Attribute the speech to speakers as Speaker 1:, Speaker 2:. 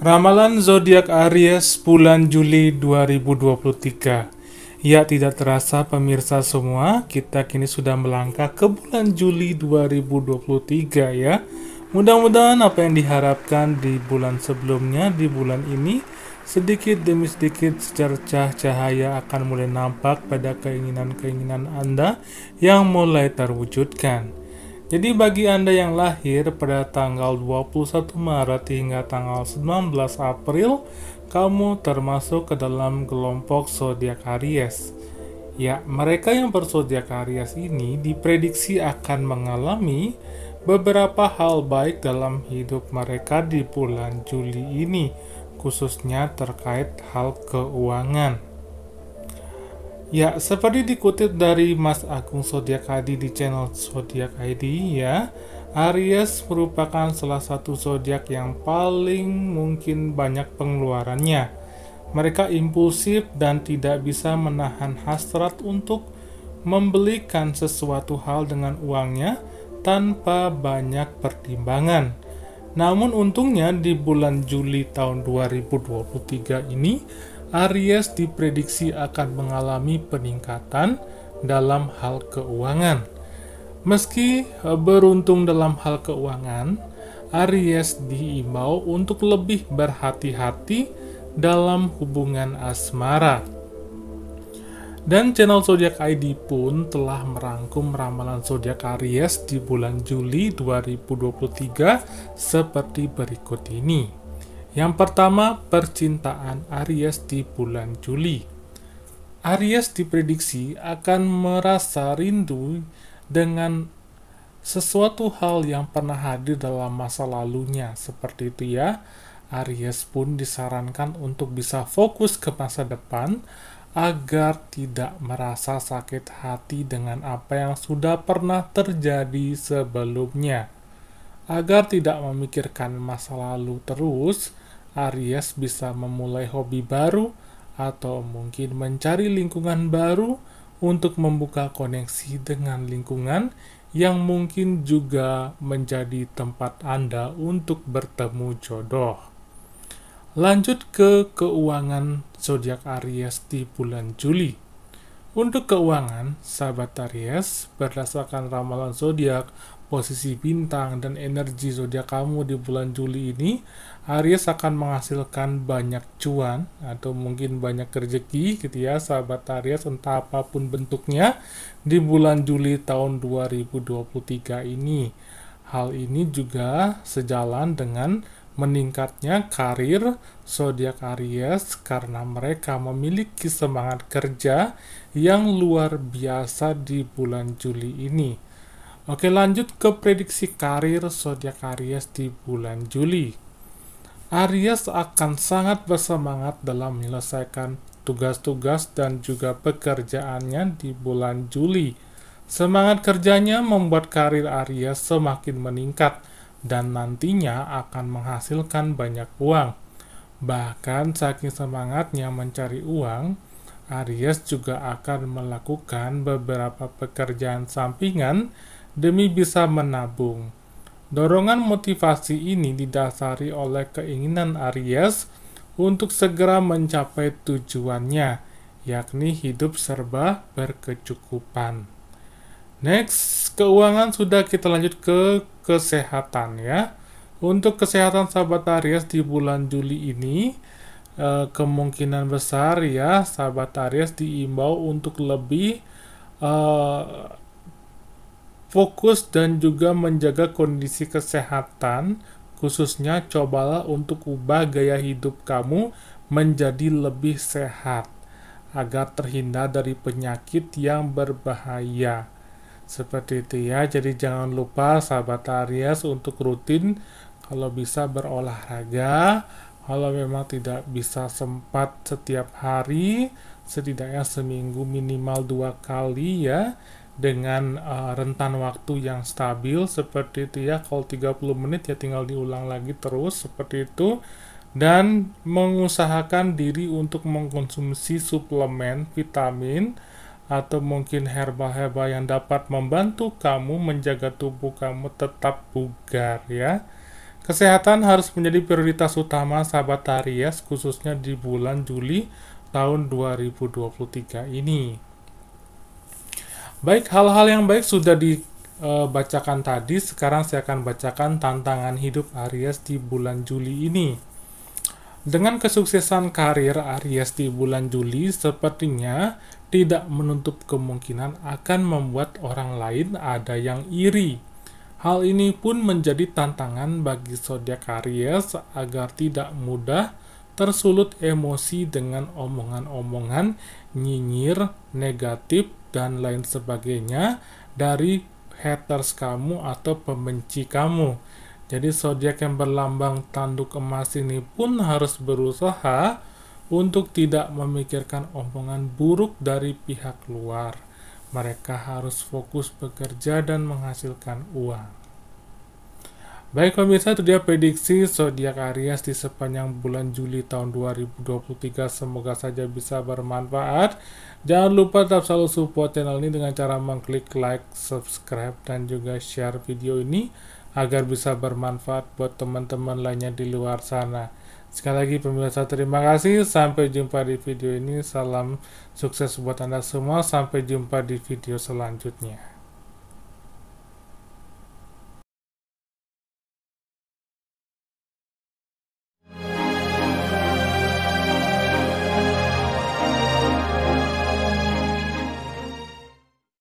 Speaker 1: Ramalan zodiak Aries bulan Juli 2023. Ya tidak terasa pemirsa semua, kita kini sudah melangkah ke bulan Juli 2023 ya. Mudah-mudahan apa yang diharapkan di bulan sebelumnya di bulan ini sedikit demi sedikit secercah cahaya akan mulai nampak pada keinginan-keinginan Anda yang mulai terwujudkan. Jadi bagi Anda yang lahir pada tanggal 21 Maret hingga tanggal 19 April, kamu termasuk ke dalam kelompok zodiak Aries. Ya, mereka yang berzodiak Aries ini diprediksi akan mengalami beberapa hal baik dalam hidup mereka di bulan Juli ini, khususnya terkait hal keuangan. Ya, seperti dikutip dari Mas Agung Zodiac ID di channel Zodiac ID ya, Aries merupakan salah satu zodiak yang paling mungkin banyak pengeluarannya. Mereka impulsif dan tidak bisa menahan hasrat untuk membelikan sesuatu hal dengan uangnya tanpa banyak pertimbangan. Namun untungnya di bulan Juli tahun 2023 ini Aries diprediksi akan mengalami peningkatan dalam hal keuangan. Meski eh, beruntung dalam hal keuangan, Aries diimbau untuk lebih berhati-hati dalam hubungan asmara. Dan channel Zodiac ID pun telah merangkum ramalan zodiak Aries di bulan Juli 2023 seperti berikut ini. Yang pertama, percintaan Aries di bulan Juli. Aries diprediksi akan merasa rindu dengan sesuatu hal yang pernah hadir dalam masa lalunya, seperti itu ya. Aries pun disarankan untuk bisa fokus ke masa depan agar tidak merasa sakit hati dengan apa yang sudah pernah terjadi sebelumnya. Agar tidak memikirkan masa lalu terus, Aries bisa memulai hobi baru atau mungkin mencari lingkungan baru untuk membuka koneksi dengan lingkungan yang mungkin juga menjadi tempat Anda untuk bertemu jodoh. Lanjut ke keuangan zodiak Aries di bulan Juli. Untuk keuangan, sahabat Aries, berdasarkan ramalan zodiak, posisi bintang, dan energi zodiak kamu di bulan Juli ini, Aries akan menghasilkan banyak cuan atau mungkin banyak rezeki gitu ya sahabat Aries entah apapun bentuknya di bulan Juli tahun 2023 ini. Hal ini juga sejalan dengan meningkatnya karir zodiak Aries karena mereka memiliki semangat kerja yang luar biasa di bulan Juli ini Oke lanjut ke prediksi karir zodiak Aries di bulan Juli. Aries akan sangat bersemangat dalam menyelesaikan tugas-tugas dan juga pekerjaannya di bulan Juli. Semangat kerjanya membuat karir Aries semakin meningkat dan nantinya akan menghasilkan banyak uang. Bahkan saking semangatnya mencari uang, Aries juga akan melakukan beberapa pekerjaan sampingan demi bisa menabung. Dorongan motivasi ini didasari oleh keinginan Aries untuk segera mencapai tujuannya, yakni hidup serba berkecukupan. Next, keuangan sudah kita lanjut ke kesehatan ya. Untuk kesehatan sahabat Aries di bulan Juli ini, eh, kemungkinan besar ya sahabat Aries diimbau untuk lebih eh, Fokus dan juga menjaga kondisi kesehatan, khususnya cobalah untuk ubah gaya hidup kamu menjadi lebih sehat agar terhindar dari penyakit yang berbahaya. Seperti itu ya, jadi jangan lupa sahabat Aries untuk rutin kalau bisa berolahraga, kalau memang tidak bisa sempat setiap hari, setidaknya seminggu minimal dua kali ya dengan uh, rentan waktu yang stabil seperti itu ya kalau 30 menit ya tinggal diulang lagi terus seperti itu dan mengusahakan diri untuk mengkonsumsi suplemen vitamin atau mungkin herba-herba yang dapat membantu kamu menjaga tubuh kamu tetap bugar ya. Kesehatan harus menjadi prioritas utama sahabat Aries khususnya di bulan Juli tahun 2023 ini. Baik, hal-hal yang baik sudah dibacakan eh, tadi. Sekarang saya akan bacakan tantangan hidup Aries di bulan Juli ini. Dengan kesuksesan karir Aries di bulan Juli, sepertinya tidak menutup kemungkinan akan membuat orang lain ada yang iri. Hal ini pun menjadi tantangan bagi zodiak Aries agar tidak mudah tersulut emosi dengan omongan-omongan nyinyir, negatif, dan lain sebagainya dari haters kamu atau pembenci kamu. Jadi zodiak yang berlambang tanduk emas ini pun harus berusaha untuk tidak memikirkan omongan buruk dari pihak luar. Mereka harus fokus bekerja dan menghasilkan uang. Baik pemirsa, itu dia prediksi zodiak Aries di sepanjang bulan Juli tahun 2023. Semoga saja bisa bermanfaat. Jangan lupa tetap selalu support channel ini dengan cara mengklik like, subscribe, dan juga share video ini agar bisa bermanfaat buat teman-teman lainnya di luar sana. Sekali lagi pemirsa terima kasih. Sampai jumpa di video ini. Salam sukses buat Anda semua. Sampai jumpa di video selanjutnya.